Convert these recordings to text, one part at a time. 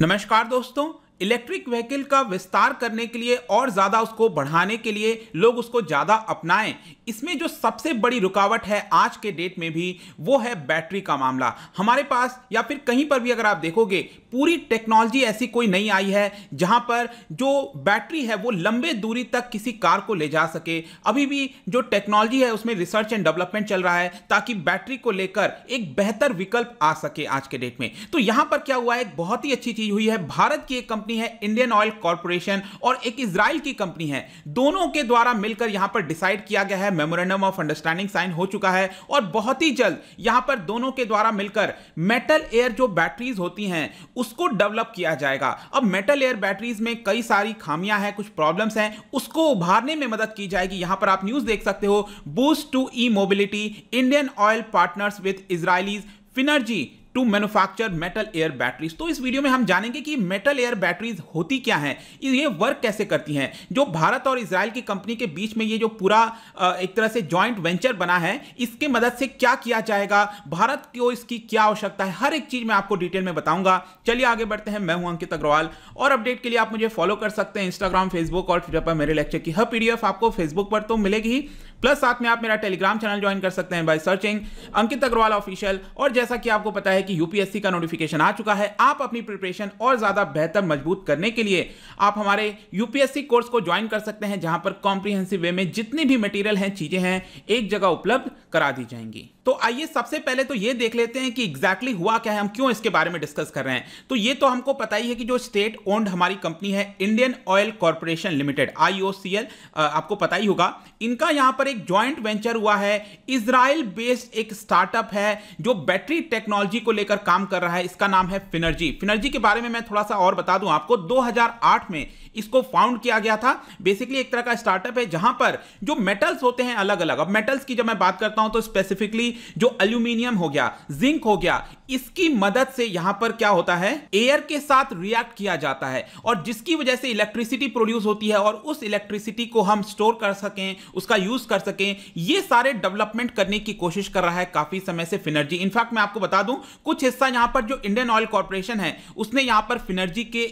नमस्कार दोस्तों electric vehicle का विस्तार करने के लिए और ज़्यादा उसको बढ़ाने के लिए लोग उसको ज़्यादा अपनाएं इसमें जो सबसे बड़ी रुकावट है आज के डेट में भी वो है बैटरी का मामला हमारे पास या फिर कहीं पर भी अगर आप देखोगे पूरी टेक्नोलॉजी ऐसी कोई नहीं आई है जहां पर जो बैटरी है वो लंबे दूरी तक किसी कार को ले जा सके अभी भी जो टेक्नोलॉजी है उसमें रिसर्च एंड डेवलपमेंट चल रहा है ताकि बैटरी को लेकर एक बेहतर विकल्प आ सके आज के डेट में तो यहां पर क्या हुआ है एक बहुत ही अच्छी चीज हुई है भारत की एक कंपनी है इंडियन ऑयल कॉरपोरेशन और एक इसराइल की कंपनी है दोनों के द्वारा मिलकर यहां पर डिसाइड किया गया है मेमोरेंडम ऑफ अंडरस्टैंडिंग साइन हो चुका है और बहुत ही जल्द यहां पर दोनों के द्वारा मिलकर मेटल एयर जो बैटरीज होती हैं उस उसको डेवलप किया जाएगा अब मेटल एयर बैटरीज में कई सारी खामियां हैं कुछ प्रॉब्लम्स हैं उसको उभारने में मदद की जाएगी यहां पर आप न्यूज देख सकते हो boost to E mobility Indian Oil partners with Israelis Finergy to manufacture metal air batteries तो इस वीडियो में हम जानेंगे कि मेटल एयर बैटरीज होती क्या है ये वर्क कैसे करती हैं जो भारत और इसराइल की कंपनी के बीच में ये जो पूरा एक तरह से ज्वाइंट वेंचर बना है इसके मदद से क्या किया जाएगा भारत को इसकी क्या आवश्यकता है हर एक चीज मैं आपको डिटेल में बताऊंगा चलिए आगे बढ़ते हैं मैं हूं अंकित अग्रवाल और अपडेट के लिए आप मुझे फॉलो कर सकते हैं इंस्टाग्राम फेसबुक और ट्विटर पर मेरे लेक्चर की हर पीडीएफ आपको फेसबुक पर तो मिलेगी ही प्लस साथ में आप मेरा टेलीग्राम चैनल ज्वाइन कर सकते हैं by searching Ankit Agarwal official और जैसा कि आपको पता है कि यूपीएससी का नोटिफिकेशन आ चुका है आप अपनी प्रिपरेशन और ज़्यादा बेहतर मजबूत करने के लिए आप हमारे यूपीएससी कोर्स को ज्वाइन कर सकते हैं जहां पर कॉम्प्रीहेंसिव वे में जितनी भी मटीरियल हैं चीज़ें हैं एक जगह उपलब्ध करा दी जाएंगी तो आइए सबसे पहले तो ये देख लेते हैं कि एग्जैक्टली exactly हुआ क्या है हम क्यों इसके बारे में डिस्कस कर रहे हैं तो ये तो हमको पता ही है कि जो स्टेट ओन्ड हमारी कंपनी है Indian Oil Corporation Limited IOCL आपको पता ही होगा इनका यहां पर पर एक ज्वाइंट वेंचर हुआ है इसराइल बेस्ड एक स्टार्टअप है जो बैटरी टेक्नोलॉजी को लेकर काम कर रहा है इसका नाम है फिनर्जी फिनर्जी के बारे में मैं थोड़ा सा और बता दूं आपको 2008 में इसको फाउंड किया गया था बेसिकली एक तरह का स्टार्टअप है जहां पर जो मेटल्स होते हैं अलग अलग अब मेटल्स की जब मैं बात करता हूं तो स्पेसिफिकली जो अल्यूमिनियम हो गया जिंक हो गया इसकी मदद से यहां पर क्या होता है एयर के साथ रिएक्ट किया जाता है और जिसकी वजह से इलेक्ट्रिसिटी प्रोड्यूस होती है और उस इलेक्ट्रिसिटी को हम स्टोर कर सकें उसका यूज कर कर सकें ये सारे डेवलपमेंट करने की कोशिश कर रहा है काफी समय से फिनर्जी इनफैक्ट मैं आपको बता दूं कुछ हिस्सा यहां पर जो इंडियन ऑयल कॉरपोरेशन है उसने यहां पर फिनर्जी के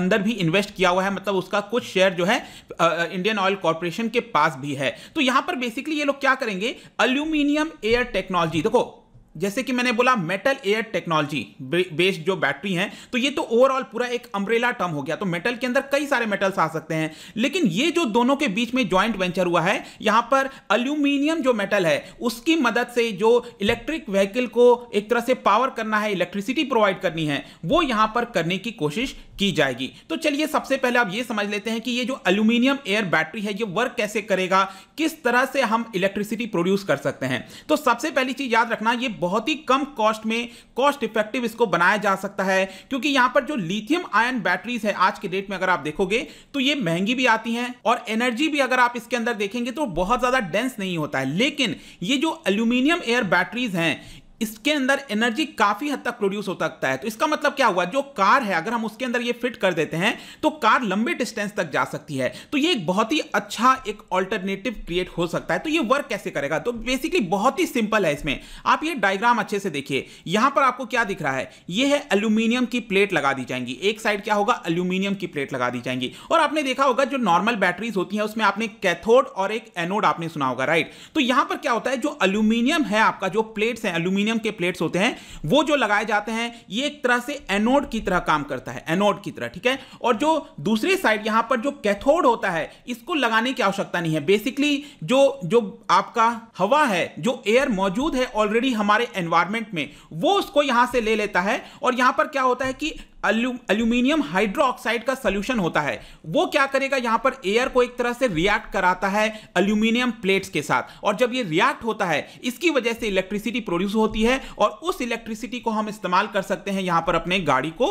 अंदर भी इन्वेस्ट किया हुआ है मतलब उसका कुछ शेयर जो है इंडियन ऑयल कॉरपोरेशन के पास भी है तो यहां पर बेसिकली ये लोग क्या करेंगे अल्यूमिनियम एयर टेक्नोलॉजी देखो जैसे कि मैंने बोला मेटल एयर टेक्नोलॉजी बेस्ड जो बैटरी हैं तो ये तो ओवरऑल पूरा एक अम्ब्रेला टर्म हो गया तो मेटल के अंदर कई सारे मेटल्स आ सकते हैं लेकिन ये जो दोनों के बीच में ज्वाइंट वेंचर हुआ है यहां पर अल्यूमिनियम जो मेटल है उसकी मदद से जो इलेक्ट्रिक व्हीकल को एक तरह से पावर करना है इलेक्ट्रिसिटी प्रोवाइड करनी है वो यहां पर करने की कोशिश की जाएगी तो चलिए सबसे पहले आप ये समझ लेते हैं कि ये जो अल्यूमिनियम एयर बैटरी है ये वर्क कैसे करेगा किस तरह से हम इलेक्ट्रिसिटी प्रोड्यूस कर सकते हैं तो सबसे पहली चीज याद रखना यह बहुत ही कम कॉस्ट में कॉस्ट इफेक्टिव इसको बनाया जा सकता है क्योंकि यहां पर जो लिथियम आयन बैटरीज है आज के डेट में अगर आप देखोगे तो ये महंगी भी आती हैं और एनर्जी भी अगर आप इसके अंदर देखेंगे तो बहुत ज्यादा डेंस नहीं होता है लेकिन ये जो अल्यूमिनियम एयर बैटरीज हैं इसके अंदर एनर्जी काफी हद तक प्रोड्यूस हो सकता है तो इसका मतलब क्या हुआ जो कार है अगर हम उसके अंदर ये फिट कर देते हैं तो कार लंबे डिस्टेंस तक जा सकती है तो ये एक बहुत ही अच्छा एक अल्टरनेटिव क्रिएट हो सकता है तो ये वर्क कैसे करेगा तो बेसिकली बहुत ही सिंपल है इसमें आप ये डायग्राम अच्छे से देखिए यहां पर आपको क्या दिख रहा है ये है अल्यूमिनियम की प्लेट लगा दी जाएंगी एक साइड क्या होगा अल्यूमिनियम की प्लेट लगा दी जाएंगी और आपने देखा होगा जो नॉर्मल बैटरीज होती है उसमें आपने कैथोड और एक एनोड आपने सुना होगा राइट तो यहां पर क्या होता है जो अल्यूमिनियम है आपका जो प्लेट्स है अल्यूमिनियम एल्यूमिनियम के प्लेट्स होते हैं वो जो लगाए जाते हैं ये एक तरह से एनोड की तरह काम करता है एनोड की तरह ठीक है और जो दूसरे साइड यहां पर जो कैथोड होता है इसको लगाने की आवश्यकता नहीं है बेसिकली जो जो आपका हवा है जो एयर मौजूद है ऑलरेडी हमारे एनवायरमेंट में वो उसको यहां से ले लेता है और यहां पर क्या होता है कि एल्यूमिनियम हाइड्रोक्साइड का सोल्यूशन होता है वो क्या करेगा यहां पर एयर को एक तरह से रिएक्ट कराता है एल्यूमिनियम प्लेट्स के साथ और जब ये रिएक्ट होता है इसकी वजह से इलेक्ट्रिसिटी प्रोड्यूस होती है और उस इलेक्ट्रिसिटी को हम इस्तेमाल कर सकते हैं यहां पर अपने गाड़ी को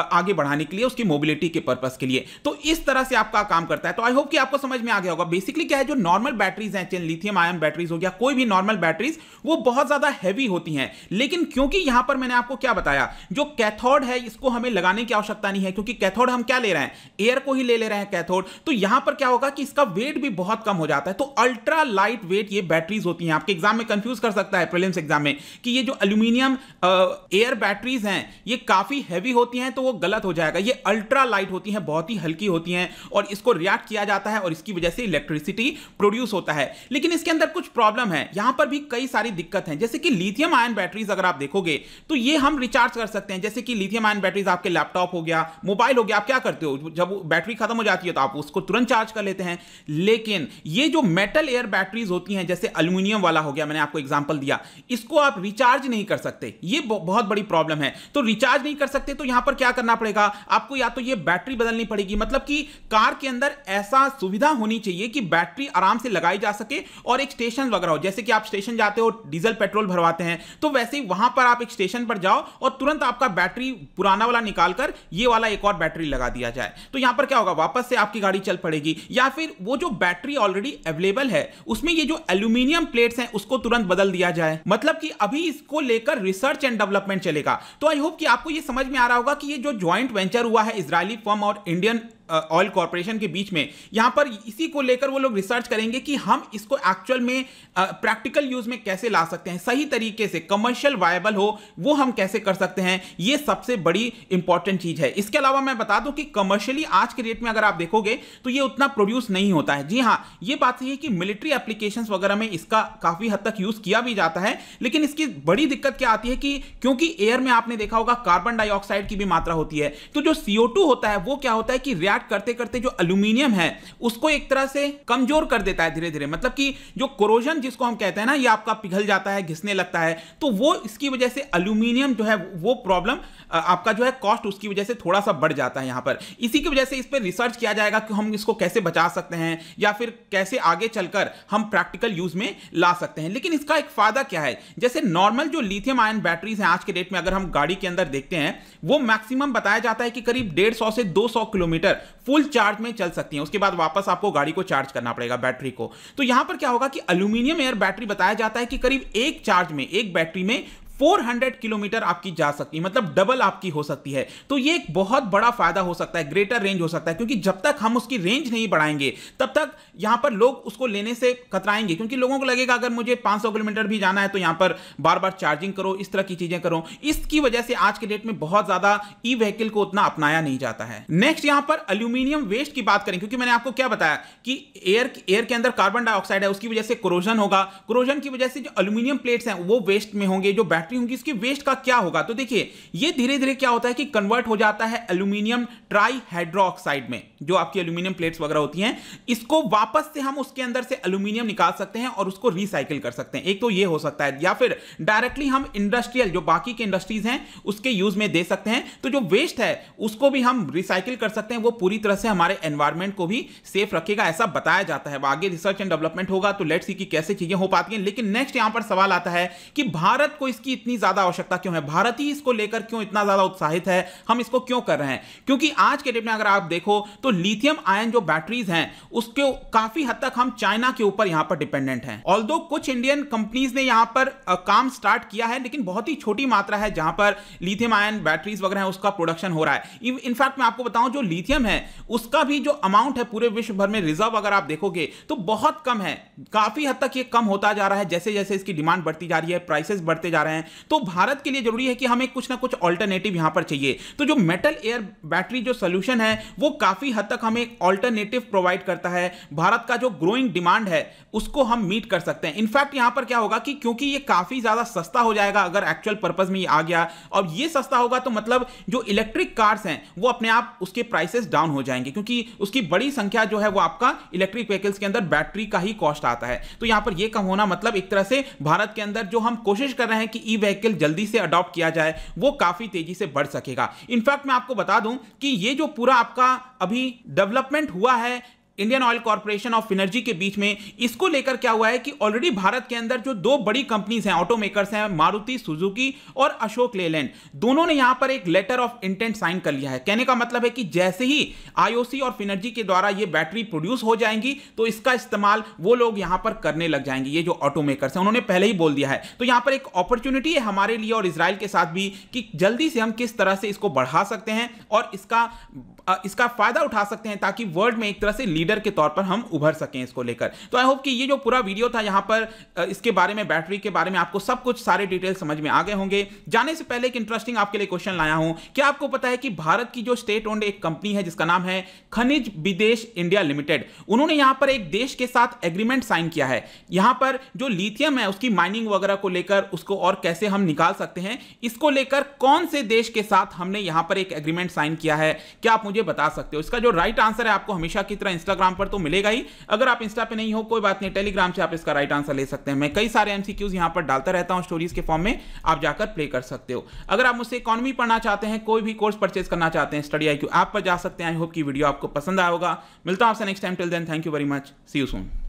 आगे बढ़ाने के लिए उसकी मोबिलिटी के पर्पज के लिए तो इस तरह से आपका काम करता है तो आई होप कि आपको समझ में आ गया होगा बेसिकली क्या है जो नॉर्मल बैटरीज हैं चेन लिथियम आयन बैटरीज हो गया कोई भी नॉर्मल बैटरीज वो बहुत ज्यादा हैवी होती हैं लेकिन क्योंकि यहां पर मैंने आपको क्या बताया जो कैथोड है इसको हमें हमें लगाने की आवश्यकता नहीं है क्योंकि कैथोड हम क्या ले रहे हैं एयर को ही ले ले रहे हैं कैथोड तो यहां पर क्या होगा कि इसका वेट भी बहुत कम हो जाता है तो अल्ट्रा लाइट वेट ये बैटरीज होती हैं आपके एग्जाम में कंफ्यूज कर सकता है प्रिलिम्स एग्जाम में कि ये जो अल्यूमिनियम एयर बैटरीज हैं ये काफी हैवी होती हैं तो वो गलत हो जाएगा ये अल्ट्रा लाइट होती हैं बहुत ही हल्की होती हैं और इसको रिएक्ट किया जाता है और इसकी वजह से इलेक्ट्रिसिटी प्रोड्यूस होता है लेकिन इसके अंदर कुछ प्रॉब्लम है यहां पर भी कई सारी दिक्कत है जैसे कि लिथियम आयन बैटरीज अगर आप देखोगे तो ये हम रिचार्ज कर सकते हैं जैसे कि लिथियम आयन बैटरीज आपके लैपटॉप हो गया मोबाइल हो गया आप क्या करते हो जब बैटरी खत्म हो जाती है तो आप उसको तुरंत चार्ज कर लेते हैं लेकिन ये जो मेटल एयर बैटरीज होती हैं जैसे अल्यूमिनियम वाला हो गया मैंने आपको एग्जाम्पल दिया इसको आप रिचार्ज नहीं कर सकते ये बहुत बड़ी प्रॉब्लम है तो रिचार्ज नहीं कर सकते तो यहां पर क्या करना पड़ेगा आपको या तो ये बैटरी बदलनी पड़ेगी मतलब कि कार के अंदर ऐसा सुविधा होनी चाहिए कि बैटरी आराम से लगाई जा सके और एक स्टेशन वगैरह हो जैसे कि आप स्टेशन जाते हो डीजल पेट्रोल भरवाते हैं तो वैसे ही वहां पर आप एक स्टेशन पर जाओ और तुरंत आपका बैटरी पुराना वाला वाला निकालकर ये वाला एक और बैटरी लगा दिया जाए तो यहां पर क्या होगा वापस से आपकी गाड़ी चल पड़ेगी या फिर वो जो बैटरी ऑलरेडी अवेलेबल है उसमें ये जो एल्यूमिनियम प्लेट्स हैं उसको तुरंत बदल दिया जाए मतलब कि अभी इसको लेकर रिसर्च एंड डेवलपमेंट चलेगा तो आई होप कि आपको ये समझ में आ रहा होगा कि ये जो ज्वाइंट वेंचर हुआ है इसराइली फर्म और इंडियन ऑयल कॉरपोरेशन के बीच में यहाँ पर इसी को लेकर वो लोग रिसर्च करेंगे कि हम इसको एक्चुअल में प्रैक्टिकल यूज में कैसे ला सकते हैं सही तरीके से कमर्शियल वायबल हो वो हम कैसे कर सकते हैं ये सबसे बड़ी इंपॉर्टेंट चीज़ है इसके अलावा मैं बता दूं कि कमर्शियली आज के रेट में अगर आप देखोगे तो ये उतना प्रोड्यूस नहीं होता है जी हाँ ये बात सही है कि मिलिट्री एप्लीकेशन वगैरह में इसका काफ़ी हद तक यूज़ किया भी जाता है लेकिन इसकी बड़ी दिक्कत क्या आती है कि क्योंकि एयर में आपने देखा होगा कार्बन डाइऑक्साइड की भी मात्रा होती है तो जो सीओ होता है वो क्या होता है कि रिया रिएक्ट करते करते जो अल्यूमिनियम है उसको एक तरह से कमजोर कर देता है धीरे धीरे मतलब कि जो क्रोजन जिसको हम कहते हैं ना ये आपका पिघल जाता है घिसने लगता है तो वो इसकी वजह से अल्यूमिनियम जो है वो प्रॉब्लम आपका जो है कॉस्ट उसकी वजह से थोड़ा सा बढ़ जाता है यहाँ पर इसी की वजह से इस पर रिसर्च किया जाएगा कि हम इसको कैसे बचा सकते हैं या फिर कैसे आगे चलकर हम प्रैक्टिकल यूज में ला सकते हैं लेकिन इसका एक फायदा क्या है जैसे नॉर्मल जो लिथियम आयन बैटरीज हैं आज के डेट में अगर हम गाड़ी के अंदर देखते हैं वो मैक्सिमम बताया जाता है कि करीब डेढ़ सौ से 200 किलोमीटर फुल चार्ज में चल सकती हैं उसके बाद वापस आपको गाड़ी को चार्ज करना पड़ेगा बैटरी को तो यहां पर क्या होगा कि अल्यूमिनियम एयर बैटरी बताया जाता है कि करीब एक चार्ज में एक बैटरी में 400 किलोमीटर आपकी जा सकती है मतलब डबल आपकी हो सकती है तो ये एक बहुत बड़ा फायदा हो सकता है ग्रेटर रेंज हो सकता है क्योंकि जब तक हम उसकी रेंज नहीं बढ़ाएंगे तब तक यहां पर लोग उसको लेने से कतराएंगे क्योंकि लोगों को लगेगा अगर मुझे 500 किलोमीटर भी जाना है तो यहां पर बार बार चार्जिंग करो इस तरह की चीजें करो इसकी वजह से आज के डेट में बहुत ज्यादा ई व्हीकल को उतना अपनाया नहीं जाता है नेक्स्ट यहां पर अल्यूमिनियम वेस्ट की बात करें क्योंकि मैंने आपको क्या बताया कि एयर एयर के अंदर कार्बन डाइऑक्साइड है उसकी वजह से क्रोजन होगा क्रोजन की वजह से जो अल्यूमिनियम प्लेट्स हैं वो वेस्ट में होंगे जो बैटरी फैक्ट्री होंगी इसकी वेस्ट का क्या होगा तो देखिए ये धीरे धीरे क्या होता है कि कन्वर्ट हो जाता है एल्यूमिनियम ट्राईहाइड्रोक्साइड में जो आपकी एल्यूमिनियम प्लेट्स वगैरह होती हैं इसको वापस से हम उसके अंदर से एल्यूमिनियम निकाल सकते हैं और उसको रिसाइकिल कर सकते हैं एक तो ये हो सकता है या फिर डायरेक्टली हम इंडस्ट्रियल जो बाकी के इंडस्ट्रीज हैं उसके यूज में दे सकते हैं तो जो वेस्ट है उसको भी हम रिसाइकिल कर सकते हैं वो पूरी तरह से हमारे एनवायरमेंट को भी सेफ रखेगा ऐसा बताया जाता है आगे रिसर्च एंड डेवलपमेंट होगा तो लेट्स सी कि कैसे चीजें हो पाती हैं लेकिन नेक्स्ट यहां पर सवाल आता है कि भारत को इसकी इतनी ज्यादा आवश्यकता क्यों है भारत ही इसको लेकर क्यों इतना ज्यादा उत्साहित है हम इसको क्यों कर रहे हैं क्योंकि आज के डेट में अगर आप देखो तो लिथियम आयन जो बैटरीज हैं उसके काफी हद तक हम चाइना के ऊपर यहां पर डिपेंडेंट हैं ऑल कुछ इंडियन कंपनीज ने यहां पर काम स्टार्ट किया है लेकिन बहुत ही छोटी मात्रा है जहां पर लिथियम आयन बैटरीज वगैरह है उसका प्रोडक्शन हो रहा है इनफैक्ट मैं आपको बताऊं जो लिथियम है उसका भी जो अमाउंट है पूरे विश्व भर में रिजर्व अगर आप देखोगे तो बहुत कम है काफी हद तक ये कम होता जा रहा है जैसे जैसे इसकी डिमांड बढ़ती जा रही है प्राइसेस बढ़ते जा रहे हैं तो भारत के लिए जरूरी है कि हमें कुछ ना कुछ ऑल्टरनेटिव यहां पर चाहिए तो जो मेटल एयर बैटरी जो सोल्यूशन है वो काफ़ी हद तक हमें ऑल्टरनेटिव प्रोवाइड करता है भारत का जो ग्रोइंग डिमांड है उसको हम मीट कर सकते हैं इनफैक्ट यहां पर क्या होगा कि क्योंकि ये काफ़ी ज़्यादा सस्ता हो जाएगा अगर एक्चुअल पर्पज़ में ये आ गया और ये सस्ता होगा तो मतलब जो इलेक्ट्रिक कार्स हैं वो अपने आप उसके प्राइसेस डाउन हो जाएंगे क्योंकि उसकी बड़ी संख्या जो है वो आपका इलेक्ट्रिक व्हीकल्स के अंदर बैटरी का ही कॉस्ट आता है तो यहां पर ये कम होना मतलब एक तरह से भारत के अंदर जो हम कोशिश कर रहे हैं कि ई व्हीकल जल्दी से अडॉप्ट किया जाए वो काफ़ी तेज़ी से बढ़ सकेगा इनफैक्ट मैं आपको बता दूं कि ये जो पूरा आपका अभी डेवलपमेंट हुआ है Indian Oil Corporation of energy के बीच में इसको लेकर क्या हुआ है कि ऑलरेडी भारत के अंदर जो दो बड़ी कंपनीज हैं ऑटोमेकर्स हैं मारुति सुजुकी और अशोक लेलैंड दोनों ने यहां पर एक लेटर ऑफ इंटेंट साइन कर लिया है कहने का मतलब है कि जैसे ही आईओसी और फिनर्जी के द्वारा ये बैटरी प्रोड्यूस हो जाएंगी तो इसका इस्तेमाल वो लोग यहां पर करने लग जाएंगे ये जो ऑटोमेकर हैं उन्होंने पहले ही बोल दिया है तो यहां पर एक अपॉर्चुनिटी है हमारे लिए और इसराइल के साथ भी कि जल्दी से हम किस तरह से इसको बढ़ा सकते हैं और इसका इसका फायदा उठा सकते हैं ताकि वर्ल्ड में एक तरह से लीडर के तौर पर हम उभर सकें इसको लेकर तो आई होप कि ये जो पूरा वीडियो था यहाँ पर इसके बारे में बैटरी के बारे में आपको सब कुछ सारे डिटेल समझ में आ गए होंगे जाने से पहले एक इंटरेस्टिंग आपके लिए क्वेश्चन लाया हूं क्या आपको पता है कि भारत की जो स्टेट ओन्ड एक कंपनी है जिसका नाम है खनिज विदेश इंडिया लिमिटेड उन्होंने यहां पर एक देश के साथ एग्रीमेंट साइन किया है यहां पर जो लिथियम है उसकी माइनिंग वगैरह को लेकर उसको और कैसे हम निकाल सकते हैं इसको लेकर कौन से देश के साथ हमने यहां पर एक एग्रीमेंट साइन किया है क्या आप मुझे मुझे बता सकते हो इसका जो राइट आंसर है आपको हमेशा की तरह इंस्टाग्राम पर तो मिलेगा ही अगर आप इंस्टा पे नहीं हो कोई बात नहीं टेलीग्राम से आप इसका राइट आंसर ले सकते हैं मैं कई सारे एमसीक्यूज यहां पर डालता रहता हूं स्टोरीज के फॉर्म में आप जाकर प्ले कर सकते हो अगर आप मुझसे इकोनॉमी पढ़ना चाहते हैं कोई भी कोर्स परचेज करना चाहते हैं स्टडी आई क्यू ऐप पर जा सकते हैं आई होप की वीडियो आपको पसंद आएगा मिलता हूं आपसे next time till then thank you very much see you soon